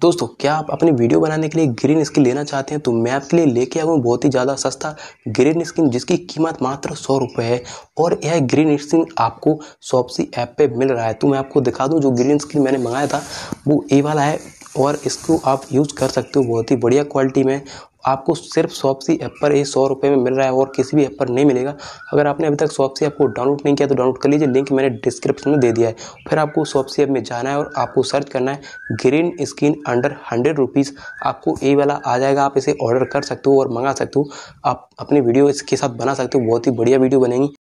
दोस्तों क्या आप अपनी वीडियो बनाने के लिए ग्रीन स्किन लेना चाहते हैं तो मैं आपके लिए लेके आया हूँ बहुत ही ज़्यादा सस्ता ग्रीन स्किन जिसकी कीमत मात्र सौ रुपये है और यह ग्रीन स्किन आपको सॉपसी ऐप पे मिल रहा है तो मैं आपको दिखा दूँ जो ग्रीन स्किन मैंने मंगाया था वो ए वाला है और इसको आप यूज़ कर सकते हो बहुत ही बढ़िया क्वालिटी में आपको सिर्फ शॉपसी ऐप पर ये सौ रुपये में मिल रहा है और किसी भी ऐप पर नहीं मिलेगा अगर आपने अभी तक शॉपसी ऐप को डाउनलोड नहीं किया तो डाउनलोड कर लीजिए लिंक मैंने डिस्क्रिप्शन में दे दिया है फिर आपको शॉपसी ऐप में जाना है और आपको सर्च करना है green skin under hundred rupees आपको ये वाला आ जाएगा आप इसे ऑर्डर कर सकते हो और मंगा सकते हो आप अपनी वीडियो इसके साथ बना सकते हो बहुत ही बढ़िया वीडियो बनेगी